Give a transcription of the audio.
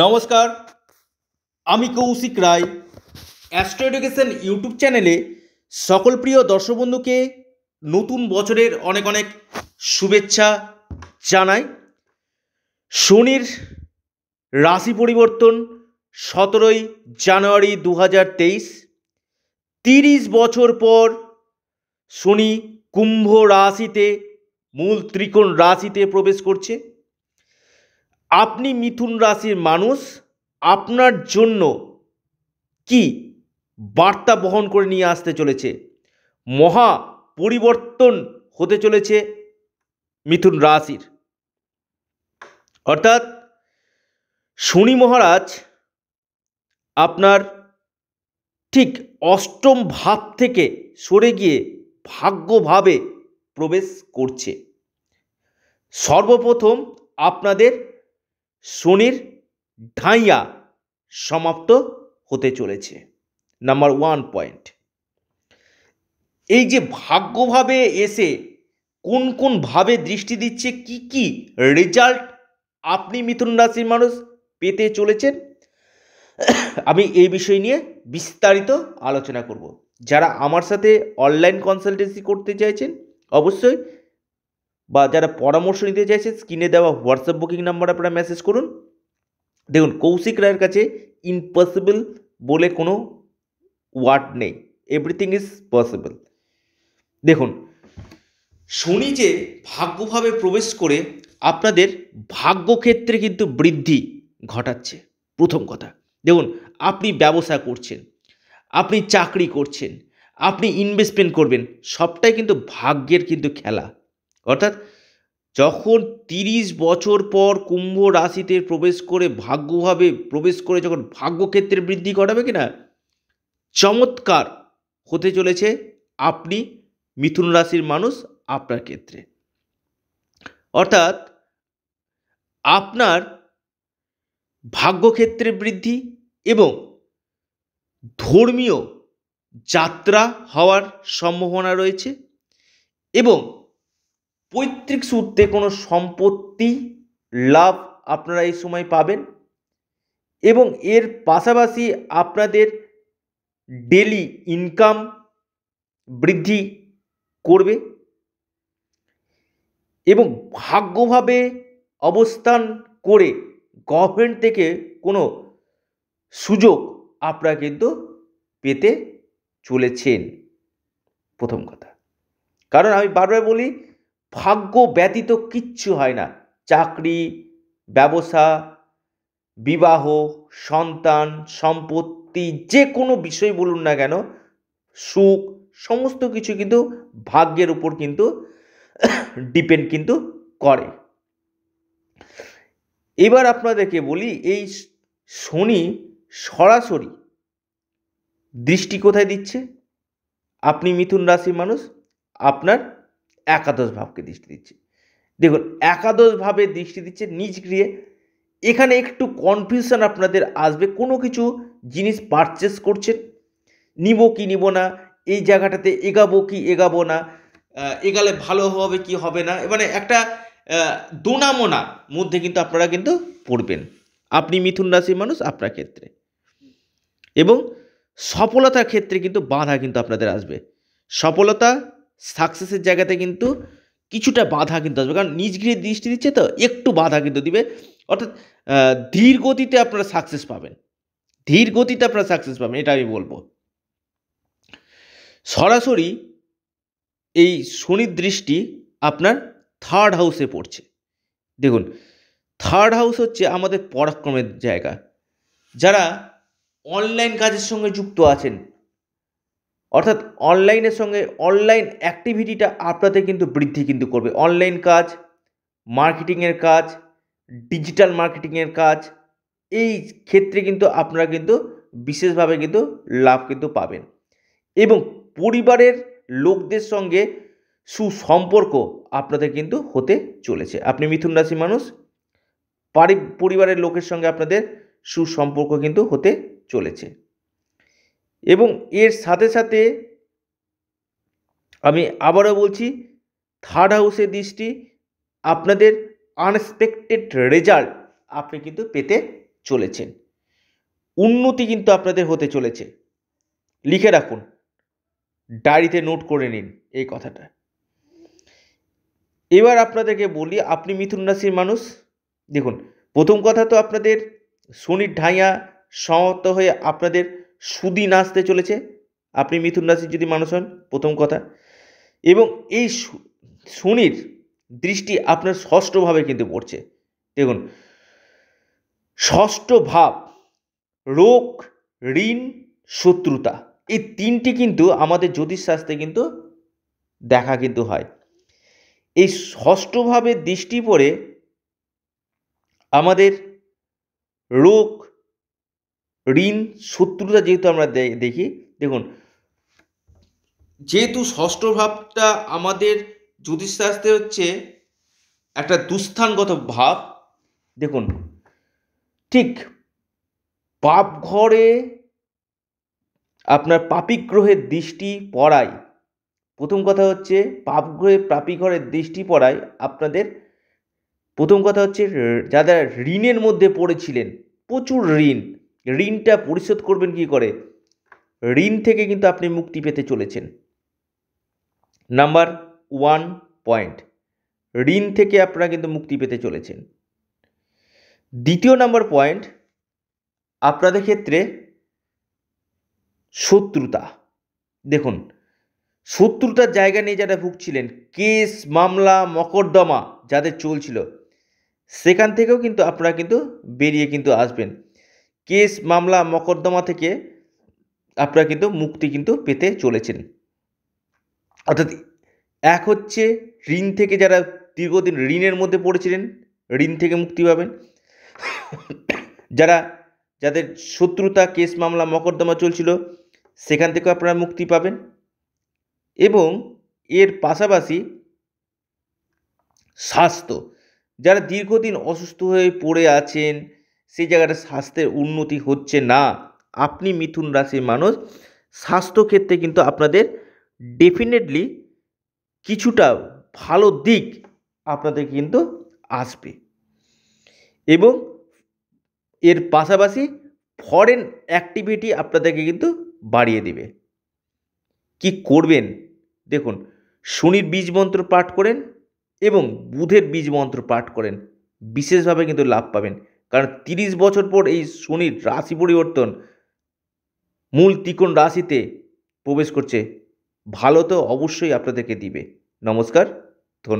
নমস্কার আমি Kaushik Roy astro education YouTube চ্যানেলে সকল প্রিয় দর্শক বন্ধুকে নতুন বছরের অনেক অনেক শুভেচ্ছা জানাই শনির রাশি পরিবর্তন সতেরোই জানুয়ারি দু হাজার তেইশ তিরিশ বছর পর শনি কুম্ভ রাশিতে মূল ত্রিকোণ রাশিতে প্রবেশ করছে আপনি মিথুন রাশির মানুষ আপনার জন্য কি বার্তা বহন করে নিয়ে আসতে চলেছে মহা পরিবর্তন হতে চলেছে মিথুন রাশির অর্থাৎ শনি মহারাজ আপনার ঠিক অষ্টম ভাব থেকে সরে গিয়ে ভাগ্যভাবে প্রবেশ করছে সর্বপ্রথম আপনাদের শনির ঢাইয়া সমাপ্ত হতে চলেছে নাম্বার ওয়ান পয়েন্ট এই যে ভাগ্যভাবে এসে কোন কোনভাবে দৃষ্টি দিচ্ছে কি কি রেজাল্ট আপনি মিথুন রাশির মানুষ পেতে চলেছেন আমি এই বিষয় নিয়ে বিস্তারিত আলোচনা করব যারা আমার সাথে অনলাইন কনসালটেন্সি করতে চাইছেন অবশ্যই বা যারা পরামর্শ নিতে চাইছে স্ক্রিনে দেওয়া হোয়াটসঅ্যাপ বুকিং নাম্বার আপনারা মেসেজ করুন দেখুন কৌশিক রায়ের কাছে ইম্পসিবল বলে কোনো ওয়ার্ড নেই এভরিথিং ইজ পসিবল দেখুন শনি যে ভাগ্যভাবে প্রবেশ করে আপনাদের ভাগ্যক্ষেত্রে কিন্তু বৃদ্ধি ঘটাচ্ছে প্রথম কথা দেখুন আপনি ব্যবসা করছেন আপনি চাকরি করছেন আপনি ইনভেস্টমেন্ট করবেন সবটাই কিন্তু ভাগ্যের কিন্তু খেলা অর্থাৎ যখন তিরিশ বছর পর কুম্ভ রাশিতে প্রবেশ করে ভাগ্যভাবে প্রবেশ করে যখন ভাগ্যক্ষেত্রে বৃদ্ধি ঘটাবে কিনা চমৎকার হতে চলেছে আপনি মিথুন রাশির মানুষ আপনার ক্ষেত্রে অর্থাৎ আপনার ভাগ্যক্ষেত্রে বৃদ্ধি এবং ধর্মীয় যাত্রা হওয়ার সম্ভাবনা রয়েছে এবং পৈতৃক সূত্রে কোনো সম্পত্তি লাভ আপনারা এই সময় পাবেন এবং এর পাশাপাশি আপনাদের ডেলি ইনকাম বৃদ্ধি করবে এবং ভাগ্যভাবে অবস্থান করে গভর্নমেন্ট থেকে কোনো সুযোগ আপনারা কিন্তু পেতে চলেছেন প্রথম কথা কারণ আমি বারবার বলি ভাগ্য ব্যতীত কিচ্ছু হয় না চাকরি ব্যবসা বিবাহ সন্তান সম্পত্তি যে কোনো বিষয় বলুন না কেন সুখ সমস্ত কিছু কিন্তু ভাগ্যের উপর কিন্তু ডিপেন্ড কিন্তু করে এবার আপনাদেরকে বলি এই শনি সরাসরি দৃষ্টি কোথায় দিচ্ছে আপনি মিথুন রাশির মানুষ আপনার একাদশ ভাবকে দৃষ্টি দিচ্ছে দেখুন একাদশভাবে দৃষ্টি দিচ্ছে নিজ গৃহে এখানে একটু কনফিউশন আপনাদের আসবে কোনো কিছু জিনিস পারচেস করছেন নিব কি নিব না এই জায়গাটাতে এগাবো কি এগাবো না এগালে ভালো হবে কি হবে না মানে একটা দোনামোনা মধ্যে কিন্তু আপনারা কিন্তু পড়বেন আপনি মিথুন রাশির মানুষ আপনার ক্ষেত্রে এবং সফলতার ক্ষেত্রে কিন্তু বাধা কিন্তু আপনাদের আসবে সফলতা সাকসেসের জায়গাতে কিন্তু কিছুটা বাধা কিন্তু আসবে কারণ নিজ গৃহে দৃষ্টি দিচ্ছে তো একটু বাধা কিন্তু দিবে অর্থাৎ ধীর গতিতে আপনারা সাকসেস পাবেন ধীর গতিতে আপনারা সাকসেস পাবেন এটা আমি বলবো সরাসরি এই শনির দৃষ্টি আপনার থার্ড হাউসে পড়ছে দেখুন থার্ড হাউস হচ্ছে আমাদের পরাক্রমের জায়গা যারা অনলাইন কাজের সঙ্গে যুক্ত আছেন অর্থাৎ অনলাইনের সঙ্গে অনলাইন অ্যাক্টিভিটিটা আপনাদের কিন্তু বৃদ্ধি কিন্তু করবে অনলাইন কাজ মার্কেটিংয়ের কাজ ডিজিটাল মার্কেটিংয়ের কাজ এই ক্ষেত্রে কিন্তু আপনারা কিন্তু বিশেষভাবে কিন্তু লাভ কিন্তু পাবেন এবং পরিবারের লোকদের সঙ্গে সুসম্পর্ক আপনাদের কিন্তু হতে চলেছে আপনি মিথুন রাশি মানুষ পরিবারের লোকের সঙ্গে আপনাদের সুসম্পর্ক কিন্তু হতে চলেছে এবং এর সাথে সাথে আমি আবারও বলছি থার্ড হাউসের দৃষ্টি আপনাদের আনএক্সপেক্টেড রেজাল্ট আপনি কিন্তু পেতে চলেছেন উন্নতি কিন্তু আপনাদের হতে চলেছে লিখে রাখুন ডায়েরিতে নোট করে নিন এই কথাটা এবার আপনাদেরকে বলি আপনি মিথুন রাশির মানুষ দেখুন প্রথম কথা তো আপনাদের শনির ঢাইয়া সমাপ্ত হয়ে আপনাদের সুদিন আসতে চলেছে আপনি মিথুন রাশির যদি মানুষ হন প্রথম কথা এবং এই শনির দৃষ্টি আপনার ষষ্ঠভাবে কিন্তু পড়ছে দেখুন ষষ্ঠ ভাব রোগ ঋণ শত্রুতা এই তিনটি কিন্তু আমাদের জ্যোতিষ শাস্ত্রে কিন্তু দেখা কিন্তু হয় এই ষষ্ঠভাবে দৃষ্টি পড়ে আমাদের রোগ ঋণ শত্রুতা যেহেতু আমরা দেখি দেখুন যেহেতু ষষ্ঠ ভাবটা আমাদের জ্যোতিষশাস্ত্রে হচ্ছে একটা দুস্থানগত ভাব দেখুন ঠিক পাপ ঘরে আপনার পাপিক গ্রহের দৃষ্টি পড়ায় প্রথম কথা হচ্ছে পাপ গ্রহে পাপি ঘরের দৃষ্টি পড়ায় আপনাদের প্রথম কথা হচ্ছে যারা ঋণের মধ্যে পড়েছিলেন প্রচুর ঋণ ঋণটা পরিশোধ করবেন কি করে ঋণ থেকে কিন্তু আপনি মুক্তি পেতে চলেছেন নাম্বার ওয়ান পয়েন্ট ঋণ থেকে আপনারা কিন্তু মুক্তি পেতে চলেছেন দ্বিতীয় নাম্বার পয়েন্ট আপনাদের ক্ষেত্রে শত্রুতা দেখুন শত্রুতার জায়গা নিয়ে যারা ভুগছিলেন কেস মামলা মকদ্দমা যাদের চলছিল সেখান থেকেও কিন্তু আপনারা কিন্তু বেরিয়ে কিন্তু আসবেন কেস মামলা মকদ্দমা থেকে আপনারা কিন্তু মুক্তি কিন্তু পেতে চলেছেন অর্থাৎ এক হচ্ছে ঋণ থেকে যারা দীর্ঘদিন ঋণের মধ্যে পড়েছিলেন ঋণ থেকে মুক্তি পাবেন যারা যাদের শত্রুতা কেস মামলা মকদ্দমা চলছিল সেখান থেকেও আপনারা মুক্তি পাবেন এবং এর পাশাপাশি স্বাস্থ্য যারা দীর্ঘদিন অসুস্থ হয়ে পড়ে আছেন সেই জায়গাটা স্বাস্থ্যের উন্নতি হচ্ছে না আপনি মিথুন রাশির মানুষ স্বাস্থ্যক্ষেত্রে কিন্তু আপনাদের ডেফিনেটলি কিছুটা ভালো দিক আপনাদের কিন্তু আসবে এবং এর পাশাপাশি ফরেন অ্যাক্টিভিটি আপনাদেরকে কিন্তু বাড়িয়ে দেবে কি করবেন দেখুন শনির বীজ মন্ত্র পাঠ করেন এবং বুধের বীজ মন্ত্র পাঠ করেন বিশেষভাবে কিন্তু লাভ পাবেন কারণ তিরিশ বছর পর এই শনির রাশি পরিবর্তন মূল ত্রিকোণ রাশিতে প্রবেশ করছে ভালো তো অবশ্যই আপনাদেরকে দিবে নমস্কার